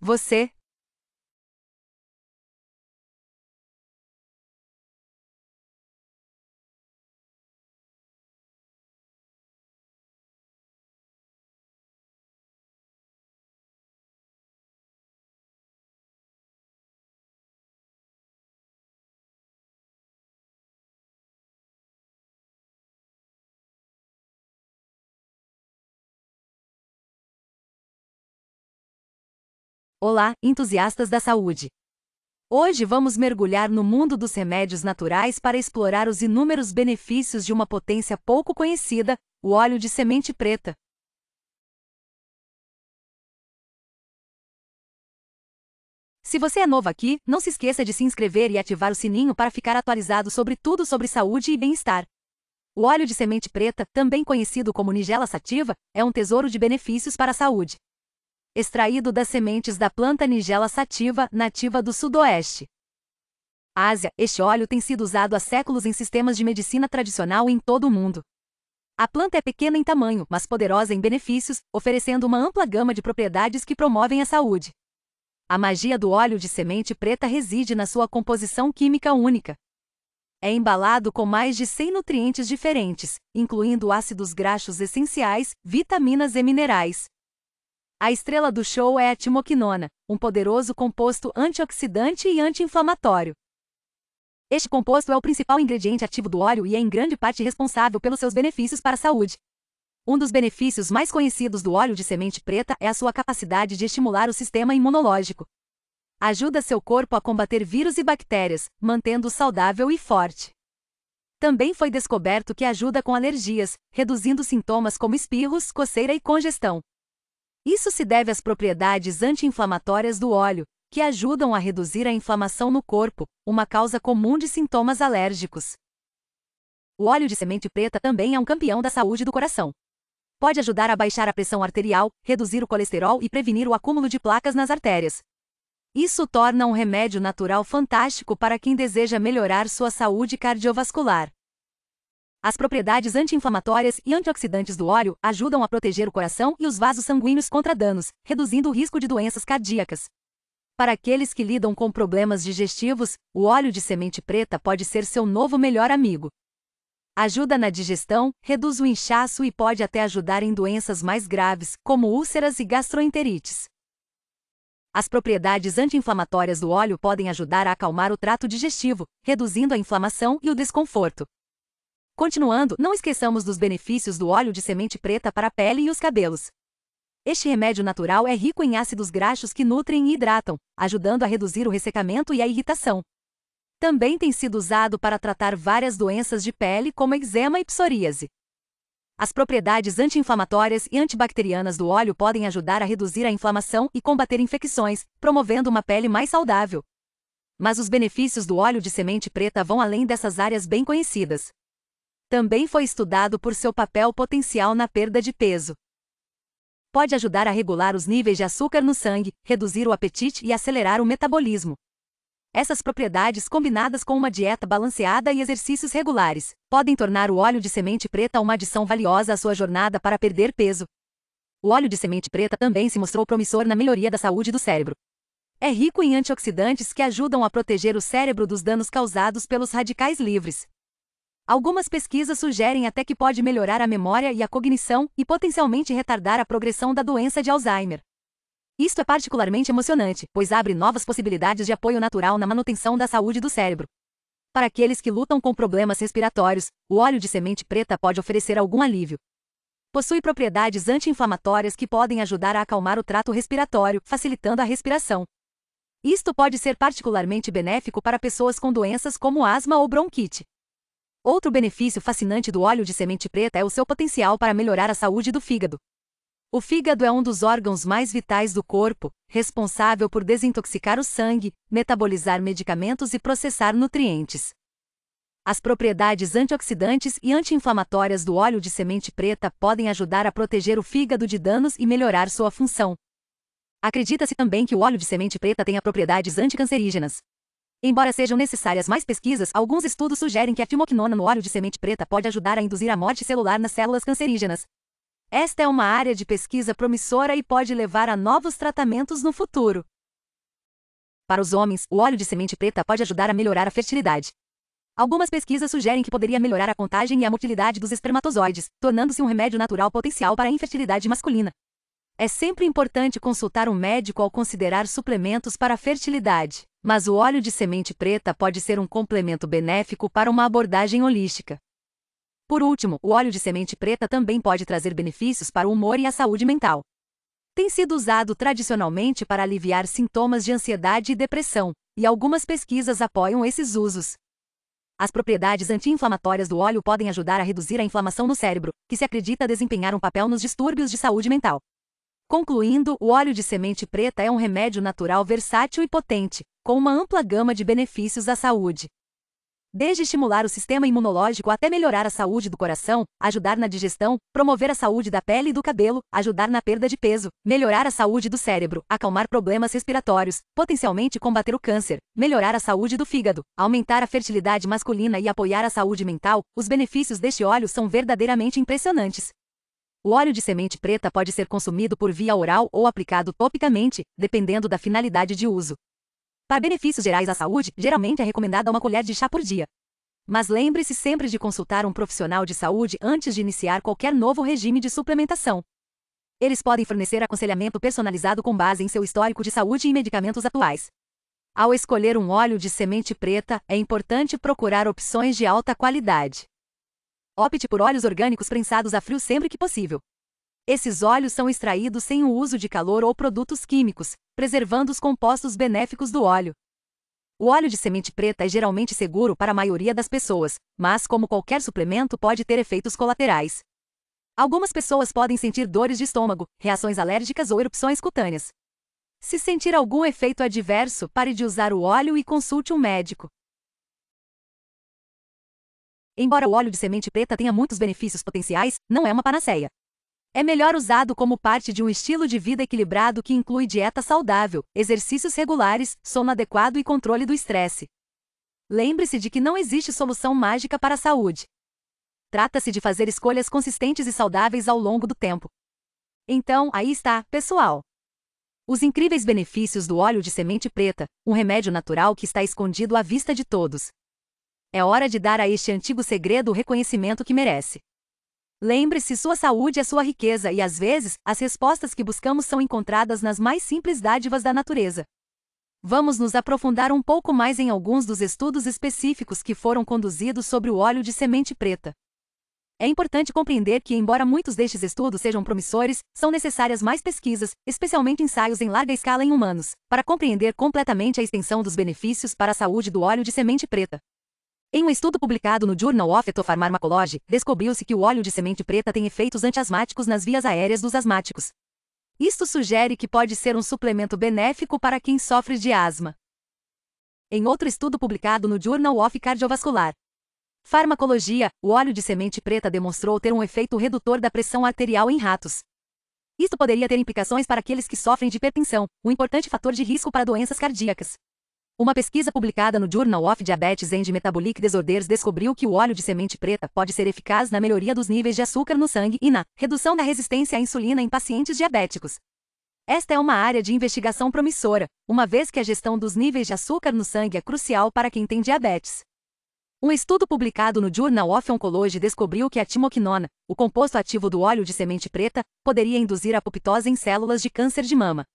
Você Olá, entusiastas da saúde! Hoje vamos mergulhar no mundo dos remédios naturais para explorar os inúmeros benefícios de uma potência pouco conhecida, o óleo de semente preta. Se você é novo aqui, não se esqueça de se inscrever e ativar o sininho para ficar atualizado sobre tudo sobre saúde e bem-estar. O óleo de semente preta, também conhecido como nigela sativa, é um tesouro de benefícios para a saúde extraído das sementes da planta Nigella sativa, nativa do Sudoeste. Ásia, este óleo tem sido usado há séculos em sistemas de medicina tradicional em todo o mundo. A planta é pequena em tamanho, mas poderosa em benefícios, oferecendo uma ampla gama de propriedades que promovem a saúde. A magia do óleo de semente preta reside na sua composição química única. É embalado com mais de 100 nutrientes diferentes, incluindo ácidos graxos essenciais, vitaminas e minerais, a estrela do show é a timoquinona, um poderoso composto antioxidante e anti-inflamatório. Este composto é o principal ingrediente ativo do óleo e é em grande parte responsável pelos seus benefícios para a saúde. Um dos benefícios mais conhecidos do óleo de semente preta é a sua capacidade de estimular o sistema imunológico. Ajuda seu corpo a combater vírus e bactérias, mantendo-o saudável e forte. Também foi descoberto que ajuda com alergias, reduzindo sintomas como espirros, coceira e congestão. Isso se deve às propriedades anti-inflamatórias do óleo, que ajudam a reduzir a inflamação no corpo, uma causa comum de sintomas alérgicos. O óleo de semente preta também é um campeão da saúde do coração. Pode ajudar a baixar a pressão arterial, reduzir o colesterol e prevenir o acúmulo de placas nas artérias. Isso torna um remédio natural fantástico para quem deseja melhorar sua saúde cardiovascular. As propriedades anti-inflamatórias e antioxidantes do óleo ajudam a proteger o coração e os vasos sanguíneos contra danos, reduzindo o risco de doenças cardíacas. Para aqueles que lidam com problemas digestivos, o óleo de semente preta pode ser seu novo melhor amigo. Ajuda na digestão, reduz o inchaço e pode até ajudar em doenças mais graves, como úlceras e gastroenterites. As propriedades anti-inflamatórias do óleo podem ajudar a acalmar o trato digestivo, reduzindo a inflamação e o desconforto. Continuando, não esqueçamos dos benefícios do óleo de semente preta para a pele e os cabelos. Este remédio natural é rico em ácidos graxos que nutrem e hidratam, ajudando a reduzir o ressecamento e a irritação. Também tem sido usado para tratar várias doenças de pele, como eczema e psoríase. As propriedades anti-inflamatórias e antibacterianas do óleo podem ajudar a reduzir a inflamação e combater infecções, promovendo uma pele mais saudável. Mas os benefícios do óleo de semente preta vão além dessas áreas bem conhecidas. Também foi estudado por seu papel potencial na perda de peso. Pode ajudar a regular os níveis de açúcar no sangue, reduzir o apetite e acelerar o metabolismo. Essas propriedades, combinadas com uma dieta balanceada e exercícios regulares, podem tornar o óleo de semente preta uma adição valiosa à sua jornada para perder peso. O óleo de semente preta também se mostrou promissor na melhoria da saúde do cérebro. É rico em antioxidantes que ajudam a proteger o cérebro dos danos causados pelos radicais livres, Algumas pesquisas sugerem até que pode melhorar a memória e a cognição e potencialmente retardar a progressão da doença de Alzheimer. Isto é particularmente emocionante, pois abre novas possibilidades de apoio natural na manutenção da saúde do cérebro. Para aqueles que lutam com problemas respiratórios, o óleo de semente preta pode oferecer algum alívio. Possui propriedades anti-inflamatórias que podem ajudar a acalmar o trato respiratório, facilitando a respiração. Isto pode ser particularmente benéfico para pessoas com doenças como asma ou bronquite. Outro benefício fascinante do óleo de semente preta é o seu potencial para melhorar a saúde do fígado. O fígado é um dos órgãos mais vitais do corpo, responsável por desintoxicar o sangue, metabolizar medicamentos e processar nutrientes. As propriedades antioxidantes e anti-inflamatórias do óleo de semente preta podem ajudar a proteger o fígado de danos e melhorar sua função. Acredita-se também que o óleo de semente preta tenha propriedades anticancerígenas. Embora sejam necessárias mais pesquisas, alguns estudos sugerem que a timoquinona no óleo de semente preta pode ajudar a induzir a morte celular nas células cancerígenas. Esta é uma área de pesquisa promissora e pode levar a novos tratamentos no futuro. Para os homens, o óleo de semente preta pode ajudar a melhorar a fertilidade. Algumas pesquisas sugerem que poderia melhorar a contagem e a motilidade dos espermatozoides, tornando-se um remédio natural potencial para a infertilidade masculina. É sempre importante consultar um médico ao considerar suplementos para a fertilidade. Mas o óleo de semente preta pode ser um complemento benéfico para uma abordagem holística. Por último, o óleo de semente preta também pode trazer benefícios para o humor e a saúde mental. Tem sido usado tradicionalmente para aliviar sintomas de ansiedade e depressão, e algumas pesquisas apoiam esses usos. As propriedades anti-inflamatórias do óleo podem ajudar a reduzir a inflamação no cérebro, que se acredita desempenhar um papel nos distúrbios de saúde mental. Concluindo, o óleo de semente preta é um remédio natural versátil e potente, com uma ampla gama de benefícios à saúde. Desde estimular o sistema imunológico até melhorar a saúde do coração, ajudar na digestão, promover a saúde da pele e do cabelo, ajudar na perda de peso, melhorar a saúde do cérebro, acalmar problemas respiratórios, potencialmente combater o câncer, melhorar a saúde do fígado, aumentar a fertilidade masculina e apoiar a saúde mental, os benefícios deste óleo são verdadeiramente impressionantes. O óleo de semente preta pode ser consumido por via oral ou aplicado topicamente, dependendo da finalidade de uso. Para benefícios gerais à saúde, geralmente é recomendada uma colher de chá por dia. Mas lembre-se sempre de consultar um profissional de saúde antes de iniciar qualquer novo regime de suplementação. Eles podem fornecer aconselhamento personalizado com base em seu histórico de saúde e medicamentos atuais. Ao escolher um óleo de semente preta, é importante procurar opções de alta qualidade. Opte por óleos orgânicos prensados a frio sempre que possível. Esses óleos são extraídos sem o uso de calor ou produtos químicos, preservando os compostos benéficos do óleo. O óleo de semente preta é geralmente seguro para a maioria das pessoas, mas, como qualquer suplemento, pode ter efeitos colaterais. Algumas pessoas podem sentir dores de estômago, reações alérgicas ou erupções cutâneas. Se sentir algum efeito adverso, pare de usar o óleo e consulte um médico. Embora o óleo de semente preta tenha muitos benefícios potenciais, não é uma panaceia. É melhor usado como parte de um estilo de vida equilibrado que inclui dieta saudável, exercícios regulares, sono adequado e controle do estresse. Lembre-se de que não existe solução mágica para a saúde. Trata-se de fazer escolhas consistentes e saudáveis ao longo do tempo. Então, aí está, pessoal. Os incríveis benefícios do óleo de semente preta, um remédio natural que está escondido à vista de todos. É hora de dar a este antigo segredo o reconhecimento que merece. Lembre-se, sua saúde é sua riqueza e às vezes as respostas que buscamos são encontradas nas mais simples dádivas da natureza. Vamos nos aprofundar um pouco mais em alguns dos estudos específicos que foram conduzidos sobre o óleo de semente preta. É importante compreender que, embora muitos destes estudos sejam promissores, são necessárias mais pesquisas, especialmente ensaios em larga escala em humanos, para compreender completamente a extensão dos benefícios para a saúde do óleo de semente preta. Em um estudo publicado no Journal of Ethopharmacology, descobriu-se que o óleo de semente preta tem efeitos antiasmáticos nas vias aéreas dos asmáticos. Isto sugere que pode ser um suplemento benéfico para quem sofre de asma. Em outro estudo publicado no Journal of Cardiovascular Farmacologia, o óleo de semente preta demonstrou ter um efeito redutor da pressão arterial em ratos. Isto poderia ter implicações para aqueles que sofrem de hipertensão, um importante fator de risco para doenças cardíacas. Uma pesquisa publicada no Journal of Diabetes and Metabolic Disorders descobriu que o óleo de semente preta pode ser eficaz na melhoria dos níveis de açúcar no sangue e na redução da resistência à insulina em pacientes diabéticos. Esta é uma área de investigação promissora, uma vez que a gestão dos níveis de açúcar no sangue é crucial para quem tem diabetes. Um estudo publicado no Journal of Oncology descobriu que a timoquinona, o composto ativo do óleo de semente preta, poderia induzir apoptose em células de câncer de mama.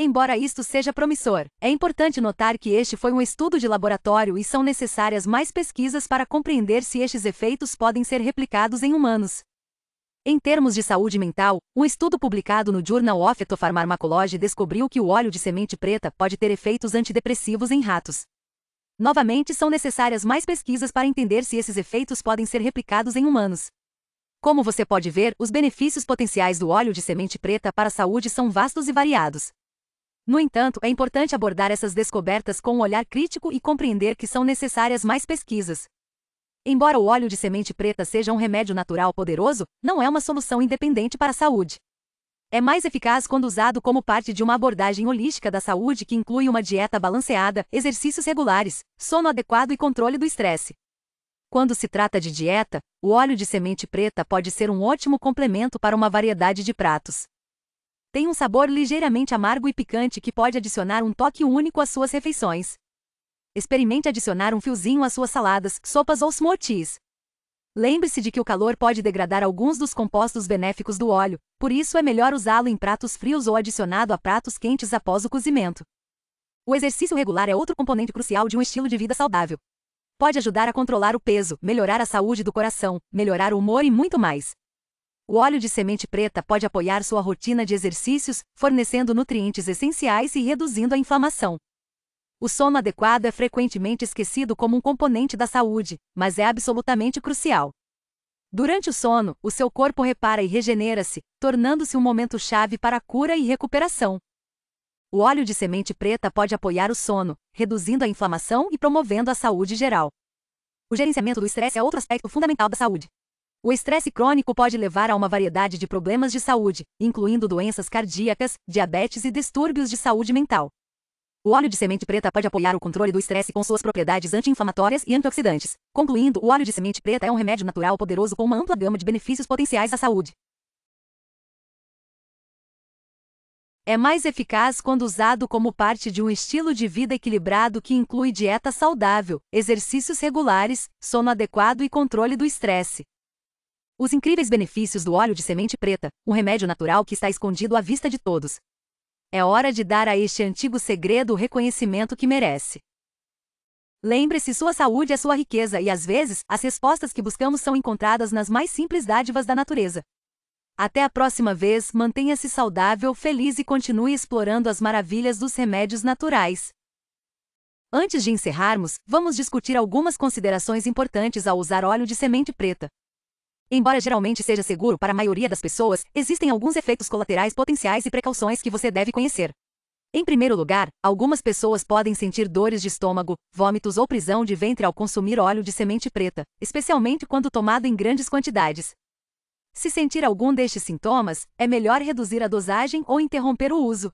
Embora isto seja promissor, é importante notar que este foi um estudo de laboratório e são necessárias mais pesquisas para compreender se estes efeitos podem ser replicados em humanos. Em termos de saúde mental, um estudo publicado no Journal of Etopharmacology descobriu que o óleo de semente preta pode ter efeitos antidepressivos em ratos. Novamente, são necessárias mais pesquisas para entender se esses efeitos podem ser replicados em humanos. Como você pode ver, os benefícios potenciais do óleo de semente preta para a saúde são vastos e variados. No entanto, é importante abordar essas descobertas com um olhar crítico e compreender que são necessárias mais pesquisas. Embora o óleo de semente preta seja um remédio natural poderoso, não é uma solução independente para a saúde. É mais eficaz quando usado como parte de uma abordagem holística da saúde que inclui uma dieta balanceada, exercícios regulares, sono adequado e controle do estresse. Quando se trata de dieta, o óleo de semente preta pode ser um ótimo complemento para uma variedade de pratos. Tem um sabor ligeiramente amargo e picante que pode adicionar um toque único às suas refeições. Experimente adicionar um fiozinho às suas saladas, sopas ou smoothies. Lembre-se de que o calor pode degradar alguns dos compostos benéficos do óleo, por isso é melhor usá-lo em pratos frios ou adicionado a pratos quentes após o cozimento. O exercício regular é outro componente crucial de um estilo de vida saudável. Pode ajudar a controlar o peso, melhorar a saúde do coração, melhorar o humor e muito mais. O óleo de semente preta pode apoiar sua rotina de exercícios, fornecendo nutrientes essenciais e reduzindo a inflamação. O sono adequado é frequentemente esquecido como um componente da saúde, mas é absolutamente crucial. Durante o sono, o seu corpo repara e regenera-se, tornando-se um momento-chave para a cura e recuperação. O óleo de semente preta pode apoiar o sono, reduzindo a inflamação e promovendo a saúde geral. O gerenciamento do estresse é outro aspecto fundamental da saúde. O estresse crônico pode levar a uma variedade de problemas de saúde, incluindo doenças cardíacas, diabetes e distúrbios de saúde mental. O óleo de semente preta pode apoiar o controle do estresse com suas propriedades anti-inflamatórias e antioxidantes. Concluindo, o óleo de semente preta é um remédio natural poderoso com uma ampla gama de benefícios potenciais à saúde. É mais eficaz quando usado como parte de um estilo de vida equilibrado que inclui dieta saudável, exercícios regulares, sono adequado e controle do estresse. Os incríveis benefícios do óleo de semente preta, um remédio natural que está escondido à vista de todos. É hora de dar a este antigo segredo o reconhecimento que merece. Lembre-se, sua saúde é sua riqueza e às vezes as respostas que buscamos são encontradas nas mais simples dádivas da natureza. Até a próxima vez, mantenha-se saudável, feliz e continue explorando as maravilhas dos remédios naturais. Antes de encerrarmos, vamos discutir algumas considerações importantes ao usar óleo de semente preta. Embora geralmente seja seguro para a maioria das pessoas, existem alguns efeitos colaterais potenciais e precauções que você deve conhecer. Em primeiro lugar, algumas pessoas podem sentir dores de estômago, vômitos ou prisão de ventre ao consumir óleo de semente preta, especialmente quando tomado em grandes quantidades. Se sentir algum destes sintomas, é melhor reduzir a dosagem ou interromper o uso.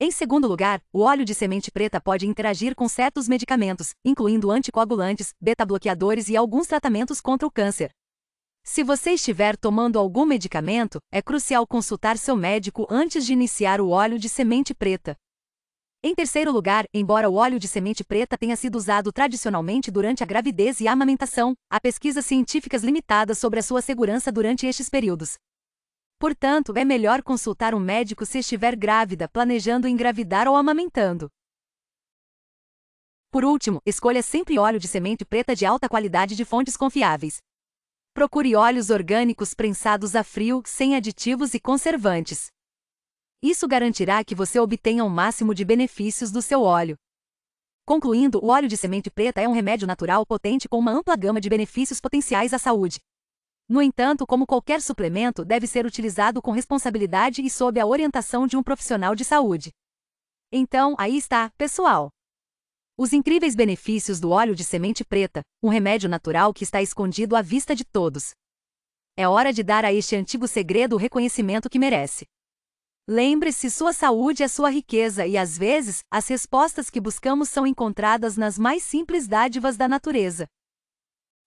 Em segundo lugar, o óleo de semente preta pode interagir com certos medicamentos, incluindo anticoagulantes, beta-bloqueadores e alguns tratamentos contra o câncer. Se você estiver tomando algum medicamento, é crucial consultar seu médico antes de iniciar o óleo de semente preta. Em terceiro lugar, embora o óleo de semente preta tenha sido usado tradicionalmente durante a gravidez e a amamentação, há pesquisas científicas limitadas sobre a sua segurança durante estes períodos. Portanto, é melhor consultar um médico se estiver grávida, planejando engravidar ou amamentando. Por último, escolha sempre óleo de semente preta de alta qualidade de fontes confiáveis. Procure óleos orgânicos prensados a frio, sem aditivos e conservantes. Isso garantirá que você obtenha o um máximo de benefícios do seu óleo. Concluindo, o óleo de semente preta é um remédio natural potente com uma ampla gama de benefícios potenciais à saúde. No entanto, como qualquer suplemento, deve ser utilizado com responsabilidade e sob a orientação de um profissional de saúde. Então, aí está, pessoal. Os incríveis benefícios do óleo de semente preta, um remédio natural que está escondido à vista de todos. É hora de dar a este antigo segredo o reconhecimento que merece. Lembre-se, sua saúde é sua riqueza e às vezes as respostas que buscamos são encontradas nas mais simples dádivas da natureza.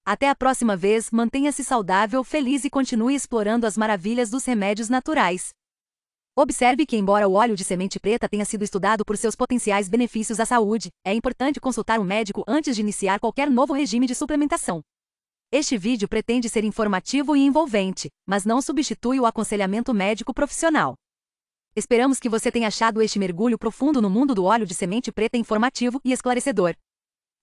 Até a próxima vez, mantenha-se saudável, feliz e continue explorando as maravilhas dos remédios naturais. Observe que, embora o óleo de semente preta tenha sido estudado por seus potenciais benefícios à saúde, é importante consultar um médico antes de iniciar qualquer novo regime de suplementação. Este vídeo pretende ser informativo e envolvente, mas não substitui o aconselhamento médico profissional. Esperamos que você tenha achado este mergulho profundo no mundo do óleo de semente preta informativo e esclarecedor.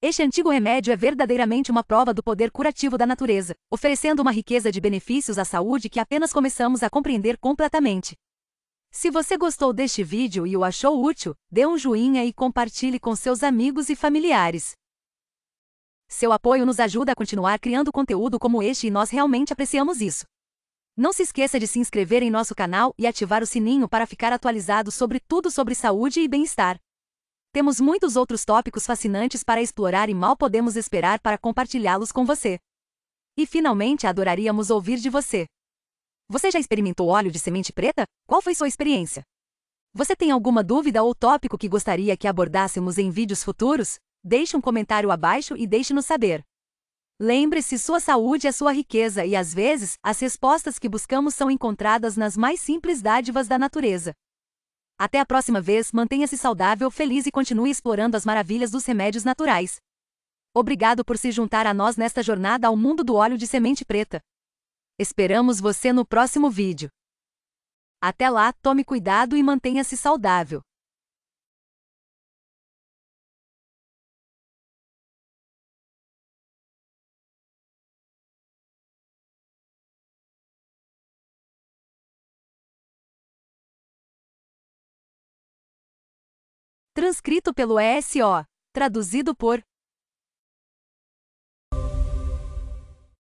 Este antigo remédio é verdadeiramente uma prova do poder curativo da natureza, oferecendo uma riqueza de benefícios à saúde que apenas começamos a compreender completamente. Se você gostou deste vídeo e o achou útil, dê um joinha e compartilhe com seus amigos e familiares. Seu apoio nos ajuda a continuar criando conteúdo como este e nós realmente apreciamos isso. Não se esqueça de se inscrever em nosso canal e ativar o sininho para ficar atualizado sobre tudo sobre saúde e bem-estar. Temos muitos outros tópicos fascinantes para explorar e mal podemos esperar para compartilhá-los com você. E finalmente adoraríamos ouvir de você. Você já experimentou óleo de semente preta? Qual foi sua experiência? Você tem alguma dúvida ou tópico que gostaria que abordássemos em vídeos futuros? Deixe um comentário abaixo e deixe-nos saber. Lembre-se, sua saúde é sua riqueza e às vezes as respostas que buscamos são encontradas nas mais simples dádivas da natureza. Até a próxima vez, mantenha-se saudável, feliz e continue explorando as maravilhas dos remédios naturais. Obrigado por se juntar a nós nesta jornada ao mundo do óleo de semente preta. Esperamos você no próximo vídeo. Até lá, tome cuidado e mantenha-se saudável. Transcrito pelo ESO, traduzido por